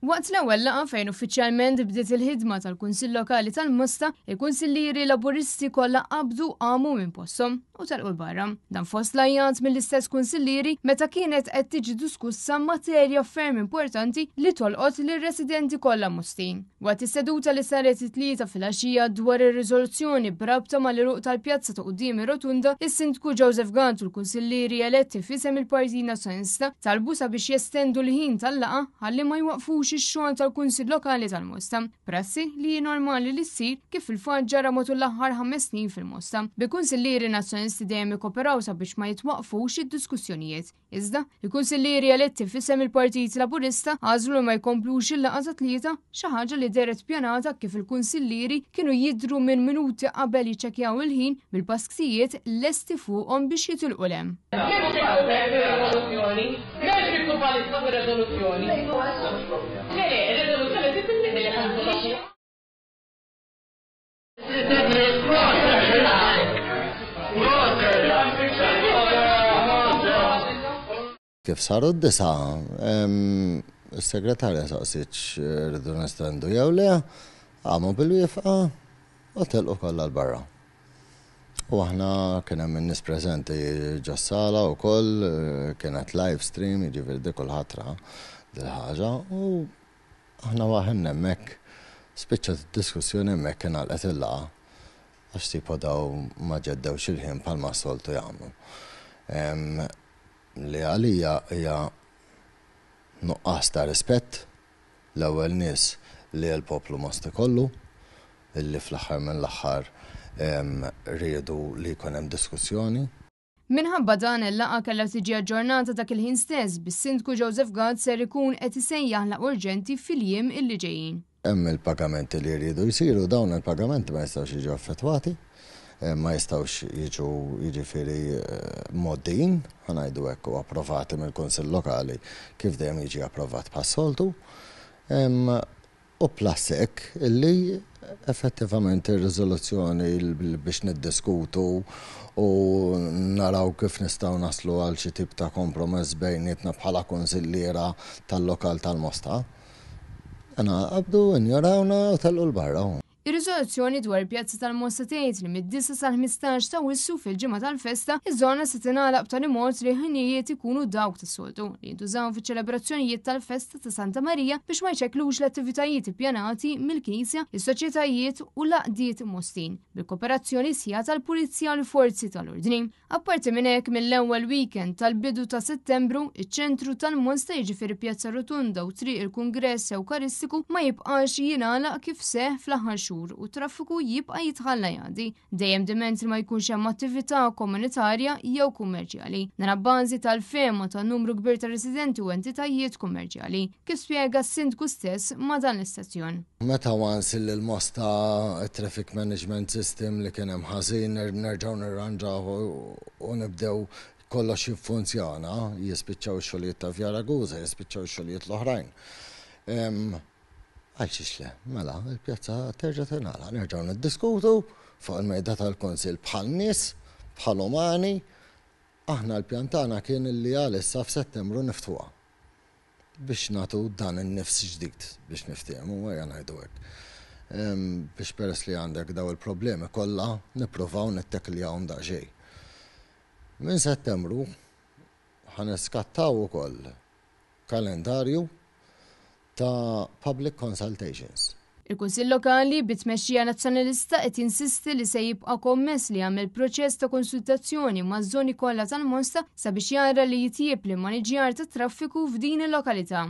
Waqt l-ewwel laqgħa fejn uffiċjalment bdiet il-ħidma tal-Kunsill Lokali tal mosta il-Kunsilliri Laburisti kollha qabdu għamu minn posthom u tal barra. Dan fost lajjant mill-istess kunsilliri meta kienet qed tiġi diskussa materja ferm importanti li tolqot lir-residenti kollha mustin. Waqt is-seduta li saret it-tlieta filgħaxija dwar ir-riżoluzzjoni brabta mal-iruq tal-pjazza ta' qudiem ir-Rotunda, is-Sindku Joseph Gant u l-Kunsilliri eletti fisem il-Partit Nazzjonista talbu sabiex jestendu l-ħin tal-laqgħa ħalli ma jwaqfux mhux ix-xogħol tal-Kunsill Lokali tal-Mosta, prassi li normali li ssir kif il-fatt ġara matul l-aħħar ħames snin fil-Mosta. Bi kunsillieri nazzjonisti dejjem ikoperaw sabiex ma jitwaqfux id-diskussjonijiet. Iżda, il-kunsillieri eletti f'isem il-Partit Laburista għażlu ma jkomplux il-laqgħa ta' tlieta xi ħaġa li deret pjanata kif il-kunsillieri kienu jidru minn minuti qabel jiċċekjaw il-ħin bil pasksijiet lesti fuqhom biex jitilqu lem. Rezoluzzjoni. Rezoluzzjoni. Rezoluzzjoni. Kif saru d-disa, il-segretarja saqsiċ eh, rridu nistendu jew le, għamu bil-wifqa, u telqu kolla l-barra. U għahna kena minnis prezenti ġassala u koll, eh, kienet live stream, iġivir di kol ħatra dil ħagġa u għahna waħin hemmhekk spiċċa diskussjoni mek kena l-etilla għax tipo maġeddaw ma ġeddewx il-ħin palma soltu jagħmlu. Li għalija hija nuqqas ta' rispett l-ewwel nies li l-poplu mosti kollu illi fl-aħħar minn l-aħħar rridu li jkun hemm diskussjoni. Minħabba dan il-laqa kellha tiġi aġġornata dak il-ħin stess bis-sindku Joseph Gad ser ikun qed isejjaħ la urġenti fil-jiem illi ġejjin. Hemm il-pagamenti li jridu jsiru dawn il-pagamenti ma jistgħux jiġu affettwati, eh, ma jistgħux jiġu jiġifieri eh, moddin, ħanajdu hekk u approvati mill-Kunsill Lokali kif dejjem jiġi approvat pa' soltu U plasek li effettivament ir-riżoluzzjoni biex niddiskutu u naraw kif nistaw naslu għal xi tip ta' kompromess bejnietna bħala konsilliera tal-lokal tal-Mosta. tal lokal tal tal lokal tal mosta no, una no, ul Ir-riżoluzzjoni dwar pjazza tal-Mossa tgħid li mid disa sal-15 ta' wissu fil-ġimgħa tal-festa iż-żona se tingħalaq b'tali mod li ħinijiet ikunu dawk tas-soltu li jintużaw fiċ-ċelebrazzjonijiet tal-festa ta' Santa Marija biex ma jċeklux l-attivitajiet ippjanati mill-Knisja, is-soċjetajiet u laqdiet mostin bil-kooperazzjoni sija tal-Pulizija u l-Forzi tal-Ordni. Apparti minn hekk mill-ewwel weekend tal-bidu ta' Settembru, iċ-ċentru tal-Monsta jiġifieri Pjazza Rotunda u triq il-Kungress Ewkaristiku ma jibqax jingħalaq kif seħ fl-aħħar xhur u traffiku jibqa' jitħalla jgħaddi dejjem diment ma jkunx hemm attività komunitarja jew kummerċjali. Nara bażi tal-fema ta' numru kbir ta' residenti u entitajiet kummerċjali kif spjega s-sindku stess ma' dan l-istazzjon. Meta wansil il-mosta traffic management system li kien hemm ħażin nerġgħu nirranġaw u nibdew kollox jiffunzjona jispiċċaw xogħlijiet ta' Vjara guża, jispiċċaw xogħlijiet l-oħrajn. Għalxiex le, mela, il-pjazza terġa tinala, nerġaw niddiskutu fuq il-mejda tal-konsil bħal nies, bħal umani, aħna l-pjantana kien li għalissa f'settembru niftuwa biex natu dan il-nifs ġdid biex niftiemu għajan għajdu għek. Biex peress li għandek daw il-problemi kolla nittek li għom daġej. Min settembru ħaneskattaw u koll kalendarju ta' public consultations. Il-Kunsill Lokali bit-tmexxija nazzjonalista qed insisti li se jibqa' kommess li jagħmel proċess ta' konsultazzjoni maż-żoni kollha tal-Monsta sabiex jara li jitjieb li maniġjar tat traffiku f'din il-lokalità.